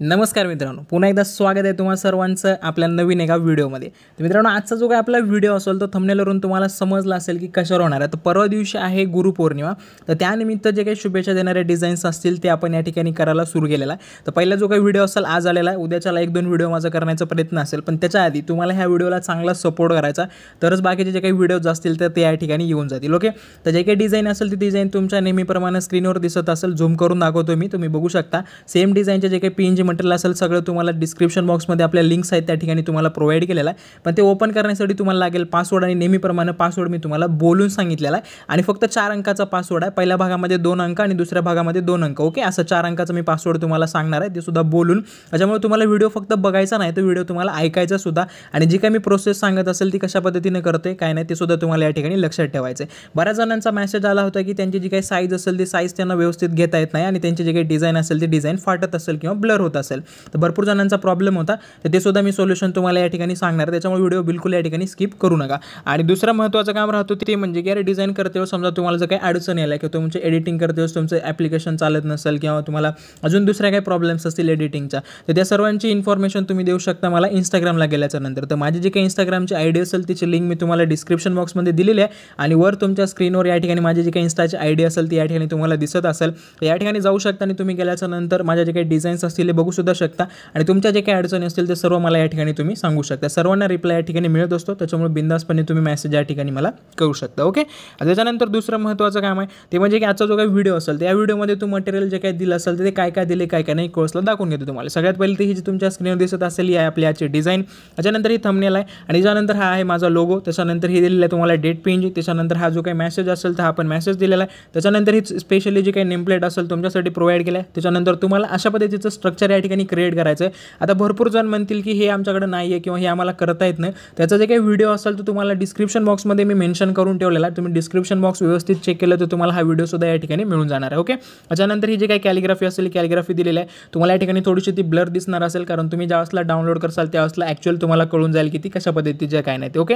नमस्कार मित्रांनो पुन्हा एकदा स्वागत आहे तुम्हाला सर्वांचं आपल्या नवीन एका व्हिडिओमध्ये तर मित्रांनो आजचा जो काय आपला व्हिडिओ असेल तो थंबनेलवरून तुम्हाला समजला असेल की कशावर होणार आहे तर परवा दिवशी आहे गुरुपौर्णिमा तर त्यानिमित्त जे काही शुभेच्छा देणारे डिझाईन्स असतील ते आपण या ठिकाणी करायला सुरू केलेला आहे तर पहिला जो काही व्हिडिओ असेल आज आलेला आहे उद्याच्याला एक दोन व्हिडिओ माझा करण्याचा प्रयत्न असेल पण त्याच्या आधी तुम्हाला ह्या व्हिडिओला चांगला सपोर्ट करायचा तरच बाकीचे जे काही व्हिडिओज असतील तर ते या ठिकाणी येऊन जातील ओके तर जे काही डिझाईन असेल ती डिझाईन तुमच्या नेहमीप्रमाणे स्क्रीनवर दिसत असेल झूम करून दाखवतो मी तुम्ही बघू शकता सेम डिझाईनचे जे काही पिंज मटेरियल असेल सगळं तुम्हाला डिस्क्रिप्शन बॉक्समध्ये आपल्या लिंक्स आहेत त्या ठिकाणी तुम्हाला प्रोव्हाइड केलेला आहे पण ते ओपन करण्यासाठी तुम्हाला लागेल पासवर्ड आणि नेहमीप्रमाणे पासवर्ड मी तुम्हाला बोलून सांगितलेला आहे आणि फक्त चार अंकाचा पासवर्ड आहे पहिल्या भागामध्ये दोन अंक आणि दुसऱ्या भागामध्ये दोन अंक ओके असं चार अंकाचा मी पासवर्ड तुम्हाला सांगणार आहे ते सुद्धा बोलून त्याच्यामुळे तुम्हाला व्हिडिओ फक्त बघायचा नाही तर व्हिडिओ तुम्हाला ऐकायचा सुद्धा आणि जी काही मी प्रोसेस सांगत असेल ती कशा पद्धतीने करते काय नाही ते सुद्धा तुम्हाला या ठिकाणी लक्षात ठेवायचं आहे बऱ्याच जणांचा मेसेज आला होता की त्यांची जी काही साईज असेल ती साईज त्यांना व्यवस्थित घेता येत नाही आणि त्यांची जी काही डिझाईन असेल ती डिझाईन फाटत असेल किंवा ब्लर होत असेल तर भरपूर जणांचा प्रॉब्लेम होता तर ते सुद्धा मी सोल्युशन तुम्हाला या ठिकाणी सांगणार त्याच्यामुळे व्हिडिओ बिलकुल या ठिकाणी स्किप करू नका आणि दुसरा महत्त्वाचं काम राहतो ते म्हणजे की अरे डिझाईन करते समजा तुम्हाला जर काही अडचण यायला किंवा तुमचे एडिटिंग करते वेळेस तुमचं ॲप्लिकेशन चालत नसेल किंवा तुम्हाला अजून दुसऱ्या काही प्रॉब्लेम्स असतील एडिटिंगच्या तर त्या सर्वांची इन्फॉर्मेशन तुम्ही देऊ शकता मला इंस्टाग्रामला गेल्याच्या नंतर तर माझी जी काही इंस्टाग्रामची आयडी असेल तिची लिंक मी तुम्हाला डिस्क्रिप्शन बॉक्समध्ये दिलेली आहे आणि वर तुमच्या स्क्रीनवर या ठिकाणी माझी जी काही इंस्टाची आयडी असेल ती या ठिकाणी तुम्हाला दिसत असेल तर या ठिकाणी जाऊ शकता आणि तुम्ही गेल्याच्या नंतर माझ्या जे काही डिझाईन्स असतील बघू बघूसुद्धा शकता आणि तुमच्या जे काही अडचणी असतील ते सर्व मला या ठिकाणी तुम्ही सांगू शकता सर्वांना रिप्लाय या ठिकाणी मिळत असतो त्याच्यामुळे बिंदासपणे तुम्ही मेसेज या ठिकाणी मला करू शकता ओके त्याच्यानंतर दुसरं महत्त्वाचं काम आहे ते म्हणजे की आजचा जो काही व्हिडिओ असेल त्या व्हिडिओमध्ये तू मटेरियल जे काही दिलं असेल ते काय काय दिले काय काय नाही कोर्सला दाखवून घेतो तुम्हाला सगळ्यात पहिले ती ही जी तुमच्या स्क्रीनवर दिसत असेल ही आहे आपली याची डिझाईन त्याच्यानंतर ही थंबनेल आहे आणि त्याच्यानंतर हा आहे माझा लोगो त्याच्यानंतर ही दिलेला आहे तुम्हाला डेट जी त्याच्यानंतर हा जो काही मेसेज असेल तर हा आपण मेसेज दिलेला आहे त्याच्यानंतर ही स्पेशली जी काही नेमप्लेट असेल तुमच्यासाठी प्रोव्हाइड केला आहे त्याच्यानंतर तुम्हाला अशा पद्धतीचं स्ट्रक्चर या ठिकाणी क्रिएट करायचं आता भरपूर जण म्हणतील की हे आमच्याकडे नाही आहे किंवा हे आम्हाला करता येत नाही त्याचा जे काही व्हिडिओ असेल तो तुम्हाला डिस्क्रिप्शन बॉक्समध्ये मी मेन्शन करून ठेवलेला आहे तुम्ही डिस्क्रिप्शन बॉक्स व्यवस्थित चेक केलं तर तुम्हाला हा व्हिडिओ सुद्धा या ठिकाणी मिळून जाणार आहे ओके त्याच्यानंतर ही जी काही कॅलिग्राफी असेल कॅलिग्राफी दिलेली आहे तुम्हाला या ठिकाणी थोडीशी ती ब्लर दिसणार असेल कारण तुम्ही ज्या असला डाउनलोड करसाल त्या असला ॲक्च्युअल तुम्हाला कळून जाईल की ती कशा पद्धतीची काय नाही ओके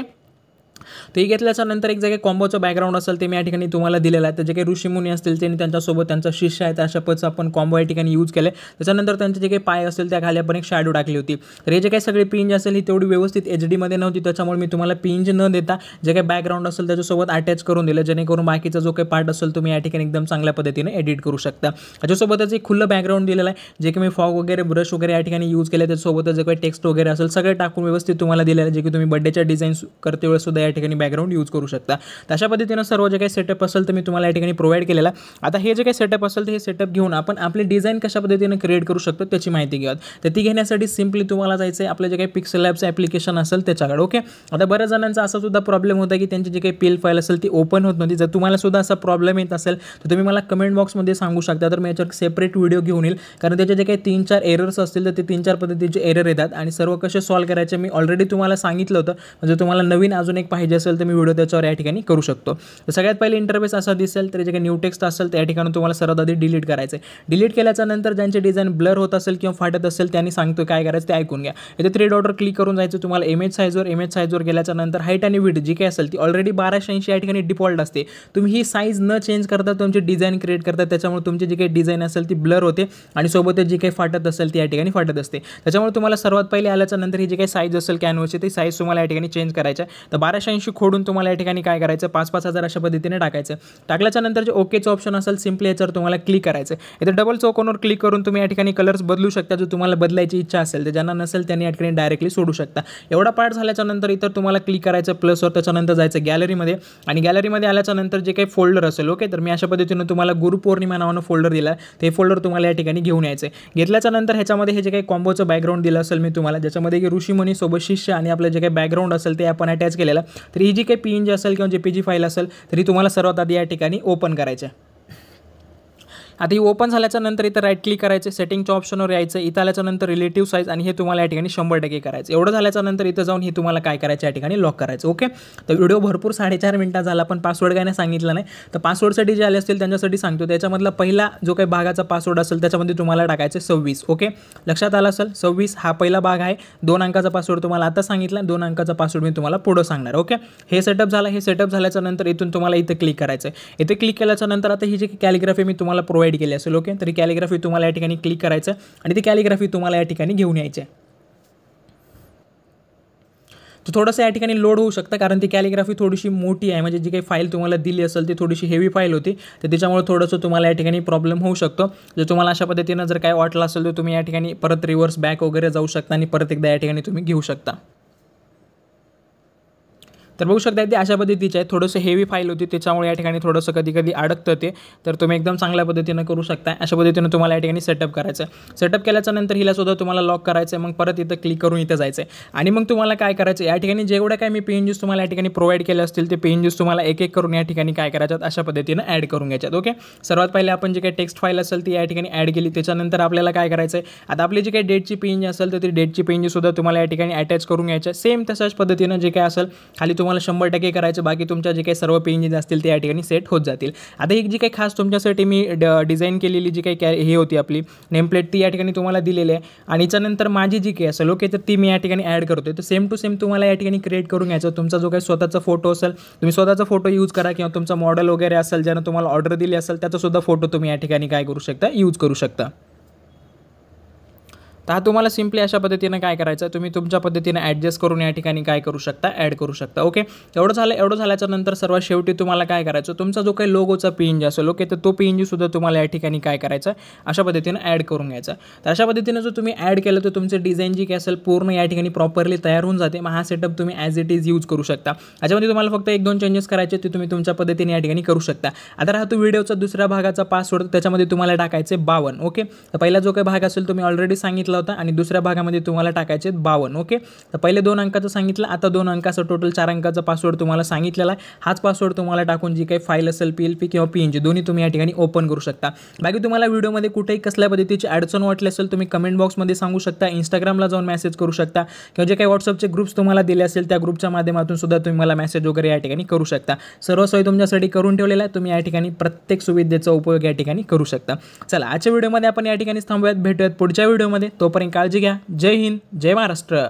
तर हे घेतल्याच्या नंतर एक जे कॉम्बोचं बॅकग्राऊंड असेल ते मी या ठिकाणी तुम्हाला दिलेलं आहे तर जे काही ऋषीमुनी असतील त्यांनी त्यांच्यासोबत त्यांचा शिष्य आहे अशा पच आपण कॉम्बो या ठिकाणी यूज केलं आहे त्याच्यानंतर त्यांचे जे काही पाय असेल त्या खाली आपण एक शॅडो टाकली होती तर हे जे काही सगळे पिंज असेल ही तेवढी व्यवस्थित एच डीमध्ये नव्हती त्याच्यामुळे मी तुम्हाला पिंज न देता जे काही बॅकग्राऊंड असेल त्याच्यासोबत अटॅच करून दिलं जेणेकरून बाकीचा जो काही पार्ट असेल तुम्ही या ठिकाणी एकदम चांगल्या पद्धतीने एडिट करू शकता त्याच्यासोबतच एक खुलं बॅकग्राऊंड दिलेलं आहे जे की मी फॉग वगैरे ब्रश वगैरे या ठिकाणी यूज केलं त्याच्यासोबतच जे काही टेक्स्ट वगैरे असेल सगळे टाकून व्यवस्थित तुम्हाला दिलेलं आहे जे की तुम्ही बड्डेच्या डिझाईन्स करते वेळेस सुद्धा ठिकाणी बॅकग्राऊंड यूज करू शकता तशा पद्धतीनं सर्व जे काही सेटअप असेल तर मी तुम्हाला या ठिकाणी प्रोव्हाइड केलेला आता हे जे काही सेटअप असेल तर हे सेटअप घेऊन आपण आपली डिझाईन कशा पद्धतीनं क्रिएट करू शकतो त्याची माहिती घेऊ तर ती घेण्यासाठी सिम्पली तुम्हाला जायचं आहे आपलं जे काही पिक्सल लॅबचं ॲप्लिकेशन असेल त्याच्याकडे ओके आता बऱ्याच जणांचा असा सुद्धा प्रॉब्लेम होता की त्यांची जे काही पेल फाईल असेल ती ओपन होत नव्हती जर तुम्हाला सुद्धा असा प्रॉब्लेम येत असेल तर तुम्ही मला कमेंट बॉक्समध्ये सांगू शकता तर मी याच्यावर सेपरेट व्हिडिओ घेऊन येईल कारण त्याचे जे काही तीन चार एरर्स असतील तर ते तीन चार पद्धतीचे एरर येतात आणि सर्व कसे सॉल्व्ह करायचे मी ऑलरेडी तुम्हाला सांगितलं होतं म्हणजे तुम्हाला नवीन अजून एक पाहिजे असेल तर मी व्हिडिओ त्याच्यावर या ठिकाणी करू शकतो तर सगळ्यात पहिले इंटरफेस असा दिसेल तर जे काही न्यू टेक्स्ट असेल त्या ठिकाणी तुम्हाला सर्वात आधी डिलीट करायचं आहे डिलीट केल्याच्या नंतर ज्यांचे डिझाईन ब्लर होत असेल किंवा फाटत असेल त्यांनी सांगतो काय करायचं ते ऐकून घ्या इथे थ्री डॉटर क्लिक करून जायचं तुम्हाला इमेज साईजवर इमेज साईजवर गेल्याच्या नंतर हाईट आणि विड जी काय असेल ती ऑलरेडी बाराशे ऐंशी या ठिकाणी डिफॉल्ट असते तुम्ही ही साईज न चेंज करता तुमची डिझाईन क्रिएट करता त्याच्यामुळे तुमची जी काही डिझाईन असेल ती ब्लर होते आणि सोबतच जी काही फाटत असेल ती या ठिकाणी फाटत असते त्याच्यामुळे तुम्हाला सर्वात पहिले आल्याच्या नंतर ही जी काही साईज असेल कॅनवची ती साईज तुम्हाला या ठिकाणी चेंज करायच्या तर बारा अठराशे खोडून तुम्हाला या ठिकाणी काय करायचं पाच पाच हजार अशा पद्धतीने टाकायचं टाकल्याच्या नंतर जे ओकेचं ऑप्शन असेल सिम्पली याच्यावर तुम्हाला क्लिक करायचं इथे डबल चौकोनवर क्लिक करून तुम्ही या ठिकाणी कलर्स बदलू शकता जो तुम्हाला बदलायची इच्छा असेल तर ज्यांना नसेल त्यांनी या ठिकाणी डायरेक्टली सोडू शकता एवढा पार्ट नंतर इतर तुम्हाला क्लिक करायचं प्लसवर त्याच्यानंतर जायचं गॅलरीमध्ये आणि गॅलरीमध्ये आल्याच्यानंतर जे काही फोल्डर असेल ओके तर मी अशा पद्धतीनं तुम्हाला गुरुपौर्णिमा नावानं फोल्डर दिला ते फोल्डर तुम्हाला या ठिकाणी घेऊन यायचं आहे घेतल्याच्यानंतर ह्याच्यामध्ये हे जे काही कॉम्बोचं बॅकग्राऊंड दिलं असेल मी तुम्हाला ज्याच्यामध्ये की ऋषीमुनी सोबत शिष्य आणि आपलं जे काही बॅकग्राऊंड असेल ते आपण अटॅच केलेलं तर ही जी काही पी एन जी असेल किंवा जे पी जी फाईल असेल तर तुम्हाला सर्वात आधी या ठिकाणी ओपन करायचं आहे आता ही ओपन झाल्याच्या नंतर इथं राईट क्लिक करायचे सेटिंगच्या ऑप्शनवर यायचं इथं आल्याच्यानंतर नंतर रिलेटिव्ह साईज आणि हे तुम्हाला या ठिकाणी शंभर टक्के करायचं एवढं झाल्याच्या नंतर इथं जाऊन हे तुम्हाला काय करायचं या ठिकाणी लॉक करायचं ओके तर व्हिडिओ भरपूर साडेचार मिनटा झाला पण पासवर्ड काय नाही सांगितलं नाही तर पासवर्डसाठी जे आले असतील त्यांच्यासाठी सांगतो त्याच्यामधला पहिला जो काही भागाचा पासवर्ड असेल त्याच्यामध्ये तुम्हाला टाकायचं सव्वीस ओके लक्षात आलं असेल सव्वीस हा पहिला भाग आहे दोन अंकाचा पासवर्ड तुम्हाला आता सांगितला दोन अंकाचा पासवर्ड मी तुम्हाला पुढं सांगणार ओके हे सेटअप झालं हे सेटअप झाल्याच्यानंतर इथून तुम्हाला इथं क्लिक करायचं इथे क्लिक केल्याच्या नंतर आता ही जी कॅलिग्राफी मी तुम्हाला प्रोव्हाइड केली असेल ओके तरी कॅलिग्राफी तुम्हाला या ठिकाणी क्लिक करायचं आणि ती कॅलिग्राफी तुम्हाला या ठिकाणी घेऊन यायची तो तर थोडंसं या ठिकाणी लोड होऊ शकता कारण ती कॅलिग्राफी थोडीशी मोठी आहे म्हणजे जी काही फाईल तुम्हाला दिली असेल ती थोडीशी हेवी फाईल होती तर त्याच्यामुळे थोडंसं तुम्हाला या ठिकाणी प्रॉब्लेम होऊ शकतो जर तुम्हाला अशा पद्धतीनं जर काय वाटलं असेल तर तुम्ही या ठिकाणी परत रिव्हर्स बॅक वगैरे जाऊ शकता आणि परत एकदा या ठिकाणी तुम्ही घेऊ शकता तर बघू शकता ते अशा पद्धतीचे आहे थोडंसं हेवी फाईल होती त्याच्यामुळे या ठिकाणी थोडंसं कधी कधी अडकतं ते तर तुम्ही एकदम चांगल्या पद्धतीनं करू शकता अशा पद्धतीनं तुम्हाला या ठिकाणी सेटअप करायचं सेटअप केल्याच्या नंतर हिलासुद्धा तुम्हाला लॉक करायचं आहे मग परत इथं क्लिक करून इथं जायचं आहे आणि मग तुम्हाला काय करायचं या ठिकाणी जेवढ्या काय मी पेन तुम्हाला या ठिकाणी प्रोव्हाइड केले असतील ते पेन तुम्हाला एक एक करून या ठिकाणी काय करायच्यात अशा पद्धतीनं ॲड करून घ्यायच्यात ओके सर्वात पहिले आपण जे काही टेक्स्ट फाईल असेल ती या ठिकाणी ॲड केली त्याच्यानंतर आपल्याला काय करायचं आहे आता आपली जी काही डेटची पेन असेल तर ती डेटची पेन सुद्धा तुम्हाला या ठिकाणी अटॅच करून घ्यायचं सेम तशाच पद्धतीनं जे काय असेल खाली तुम्हाला शंभर टक्के करायचं बाकी तुमच्या जे काही सर्व पेंजेस असतील ते या ठिकाणी सेट होत जातील आता एक जी काही खास तुमच्यासाठी मी ड डिझाईन केलेली जी काही कॅ हे होती आपली नेमप्लेट ती या ठिकाणी तुम्हाला दिलेली आहे आणि याच्यानंतर माझी जी काही असेल ओके तर ती मी या ठिकाणी ॲड करतो तर सेम टू सेम तुम्हाला या ठिकाणी क्रिएट करून घ्यायचं तुमचा जो काही स्वतःचा फोटो असेल तुम्ही स्वतःचा फोटो यूज करा किंवा तुमचा मॉडेल वगैरे असेल ज्यानं तुम्हाला ऑर्डर दिली असेल त्याचासुद्धा फोटो तुम्ही या ठिकाणी काय करू शकता यूज करू शकता तर हा तुम्हाला सिम्पली अशा पद्धतीनं काय करायचं तुम्ही तुमच्या पद्धतीनं ॲडजस्ट करून या ठिकाणी काय करू शकता ॲड करू शकता ओके एवढं झालं एवढं झाल्याच्या नंतर सर्वात शेवटी तुम्हाला काय करायचं तुमचा जो काही लोगोचा पीएनजी असेल ओके तर तो सुद्धा तुम्हाला या ठिकाणी काय करायचं अशा पद्धतीनं ॲड करून घ्यायचा तर अशा पद्धतीनं जर तुम्ही ॲड केलं तर तुमचे डिझाईन जी काय असेल पूर्ण या ठिकाणी प्रॉपरली तयार होऊन जाते मग हा सेटअप तुम्ही ॲज इट इज यूज करू शकता याच्यामध्ये तुम्हाला फक्त एक दोन चेंजेस करायचे ते तुम्ही तुमच्या पद्धतीने या ठिकाणी करू शकता आता राहतो व्हिडिओचा दुसऱ्या भागाचा पासवर्ड त्याच्यामध्ये तुम्हाला टाकायचे बावन ओके तर पहिला जो काही भाग असेल तुम्ही ऑलरेडी सांगितलं सांगितला होता आणि दुसऱ्या भागामध्ये तुम्हाला टाकायचे बावन ओके तर पहिले दोन अंकाचं सांगितलं आता दोन अंकाचं टोटल चार अंकाचा पासवर्ड तुम्हाला सांगितलेला आहे हाच पासवर्ड तुम्हाला टाकून जी काही फाईल असेल पी एल पी किंवा पी एन जी दोन्ही तुम्ही या ठिकाणी ओपन करू शकता बाकी तुम्हाला व्हिडिओमध्ये कुठेही कसल्या पद्धतीची अडचण वाटली असेल तुम्ही कमेंट बॉक्समध्ये सांगू शकता इंस्टाग्रामला जाऊन मेसेज करू शकता किंवा जे काही व्हॉट्सअपचे ग्रुप्स तुम्हाला दिले असेल त्या ग्रुपच्या माध्यमातून सुद्धा तुम्ही मला मेसेज वगैरे या ठिकाणी करू शकता सर्व सोय तुमच्यासाठी करून ठेवलेला आहे तुम्ही या ठिकाणी प्रत्येक सुविधेचा उपयोग या ठिकाणी करू शकता चला आजच्या व्हिडिओमध्ये आपण या ठिकाणी थांबूयात भेटूयात पुढच्या व्हिडिओमध्ये तोपर्यंत काळजी घ्या जय हिंद जय महाराष्ट्र